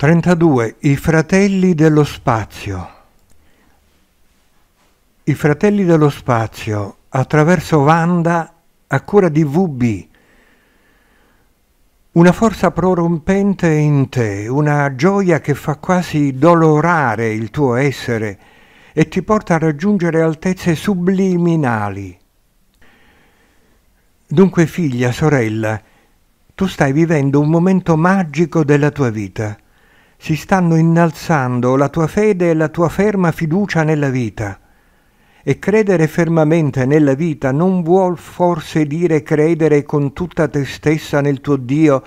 32. I fratelli dello spazio. I fratelli dello spazio attraverso Wanda a cura di VB. Una forza prorompente in te, una gioia che fa quasi dolorare il tuo essere e ti porta a raggiungere altezze subliminali. Dunque figlia, sorella, tu stai vivendo un momento magico della tua vita si stanno innalzando la tua fede e la tua ferma fiducia nella vita. E credere fermamente nella vita non vuol forse dire credere con tutta te stessa nel tuo Dio,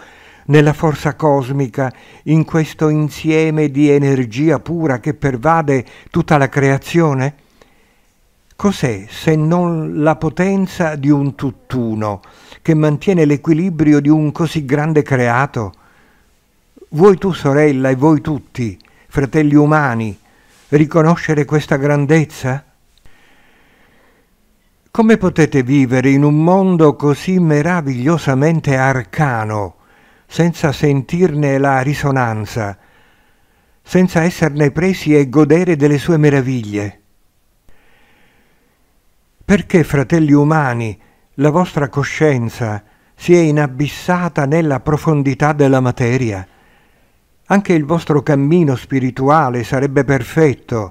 nella forza cosmica, in questo insieme di energia pura che pervade tutta la creazione? Cos'è se non la potenza di un tutt'uno che mantiene l'equilibrio di un così grande creato? Vuoi tu sorella e voi tutti, fratelli umani, riconoscere questa grandezza? Come potete vivere in un mondo così meravigliosamente arcano, senza sentirne la risonanza, senza esserne presi e godere delle sue meraviglie? Perché, fratelli umani, la vostra coscienza si è inabissata nella profondità della materia? Anche il vostro cammino spirituale sarebbe perfetto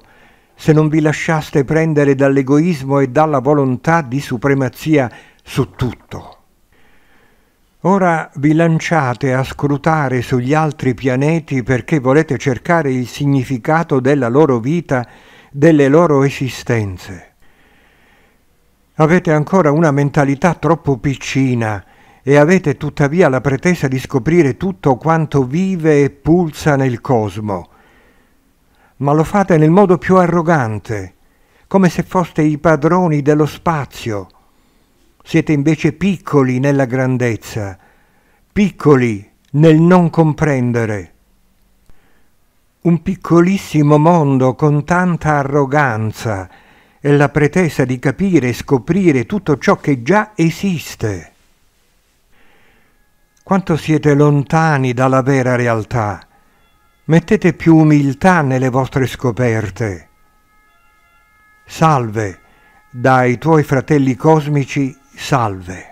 se non vi lasciaste prendere dall'egoismo e dalla volontà di supremazia su tutto. Ora vi lanciate a scrutare sugli altri pianeti perché volete cercare il significato della loro vita, delle loro esistenze. Avete ancora una mentalità troppo piccina e avete tuttavia la pretesa di scoprire tutto quanto vive e pulsa nel cosmo. Ma lo fate nel modo più arrogante, come se foste i padroni dello spazio. Siete invece piccoli nella grandezza, piccoli nel non comprendere. Un piccolissimo mondo con tanta arroganza e la pretesa di capire e scoprire tutto ciò che già esiste quanto siete lontani dalla vera realtà. Mettete più umiltà nelle vostre scoperte. Salve, dai tuoi fratelli cosmici, salve.